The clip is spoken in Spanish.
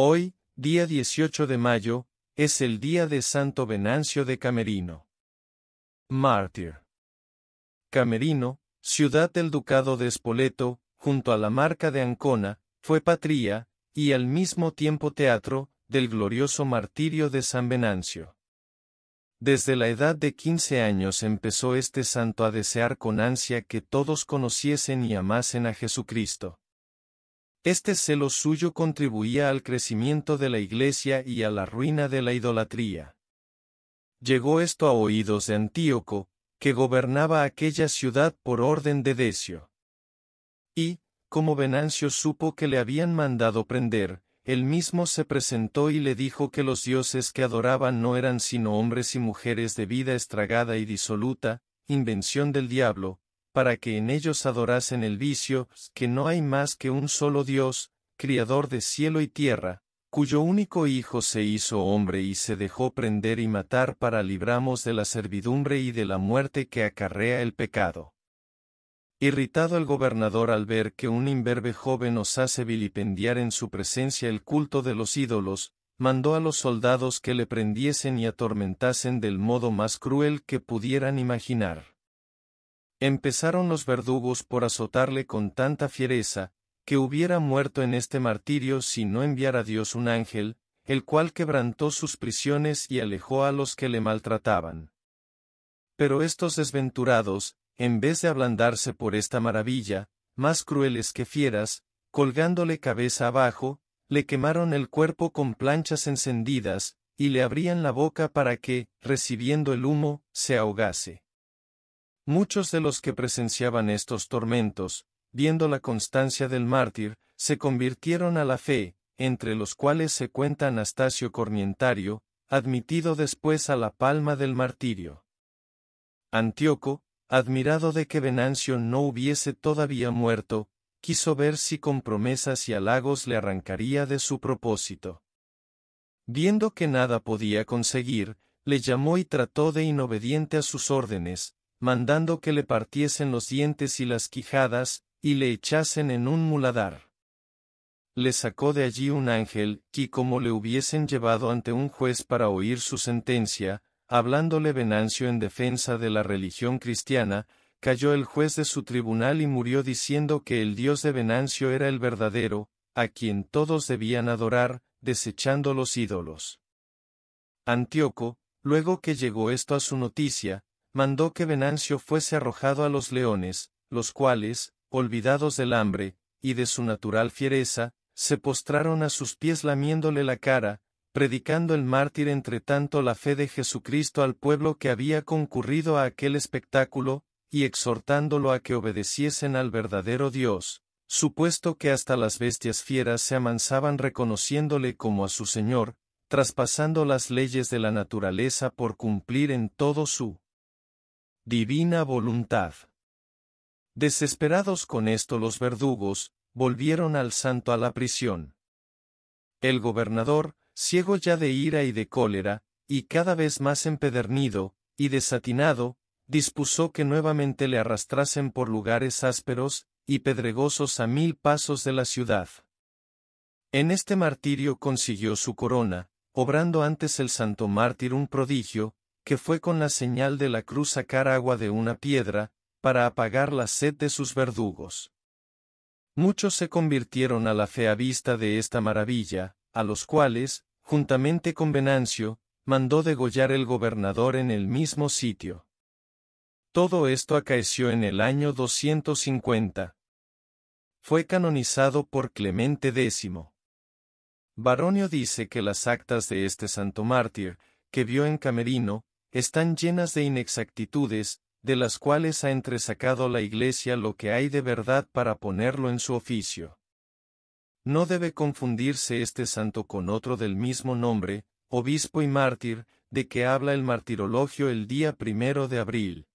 Hoy, día 18 de mayo, es el día de Santo Venancio de Camerino. Mártir. Camerino, ciudad del ducado de Espoleto, junto a la marca de Ancona, fue patria, y al mismo tiempo teatro, del glorioso martirio de San Venancio. Desde la edad de 15 años empezó este santo a desear con ansia que todos conociesen y amasen a Jesucristo. Este celo suyo contribuía al crecimiento de la iglesia y a la ruina de la idolatría. Llegó esto a oídos de Antíoco, que gobernaba aquella ciudad por orden de Decio. Y, como Venancio supo que le habían mandado prender, él mismo se presentó y le dijo que los dioses que adoraban no eran sino hombres y mujeres de vida estragada y disoluta, invención del diablo, para que en ellos adorasen el vicio, que no hay más que un solo Dios, criador de cielo y tierra, cuyo único Hijo se hizo hombre y se dejó prender y matar para libramos de la servidumbre y de la muerte que acarrea el pecado. Irritado el gobernador al ver que un imberbe joven os hace vilipendiar en su presencia el culto de los ídolos, mandó a los soldados que le prendiesen y atormentasen del modo más cruel que pudieran imaginar. Empezaron los verdugos por azotarle con tanta fiereza, que hubiera muerto en este martirio si no enviara a Dios un ángel, el cual quebrantó sus prisiones y alejó a los que le maltrataban. Pero estos desventurados, en vez de ablandarse por esta maravilla, más crueles que fieras, colgándole cabeza abajo, le quemaron el cuerpo con planchas encendidas, y le abrían la boca para que, recibiendo el humo, se ahogase. Muchos de los que presenciaban estos tormentos, viendo la constancia del mártir, se convirtieron a la fe, entre los cuales se cuenta Anastasio Cornientario, admitido después a la palma del martirio. Antíoco, admirado de que Venancio no hubiese todavía muerto, quiso ver si con promesas y halagos le arrancaría de su propósito. Viendo que nada podía conseguir, le llamó y trató de inobediente a sus órdenes, mandando que le partiesen los dientes y las quijadas, y le echasen en un muladar. Le sacó de allí un ángel, y como le hubiesen llevado ante un juez para oír su sentencia, hablándole Venancio en defensa de la religión cristiana, cayó el juez de su tribunal y murió diciendo que el Dios de Venancio era el verdadero, a quien todos debían adorar, desechando los ídolos. Antíoco, luego que llegó esto a su noticia, mandó que Venancio fuese arrojado a los leones, los cuales, olvidados del hambre, y de su natural fiereza, se postraron a sus pies lamiéndole la cara, predicando el mártir entre tanto la fe de Jesucristo al pueblo que había concurrido a aquel espectáculo, y exhortándolo a que obedeciesen al verdadero Dios, supuesto que hasta las bestias fieras se amansaban reconociéndole como a su Señor, traspasando las leyes de la naturaleza por cumplir en todo su divina voluntad. Desesperados con esto los verdugos, volvieron al santo a la prisión. El gobernador, ciego ya de ira y de cólera, y cada vez más empedernido, y desatinado, dispuso que nuevamente le arrastrasen por lugares ásperos, y pedregosos a mil pasos de la ciudad. En este martirio consiguió su corona, obrando antes el santo mártir un prodigio, que fue con la señal de la cruz sacar agua de una piedra, para apagar la sed de sus verdugos. Muchos se convirtieron a la fe vista de esta maravilla, a los cuales, juntamente con Venancio, mandó degollar el gobernador en el mismo sitio. Todo esto acaeció en el año 250. Fue canonizado por Clemente X. Baronio dice que las actas de este santo mártir, que vio en Camerino, están llenas de inexactitudes, de las cuales ha entresacado la Iglesia lo que hay de verdad para ponerlo en su oficio. No debe confundirse este santo con otro del mismo nombre, obispo y mártir, de que habla el martirologio el día primero de abril.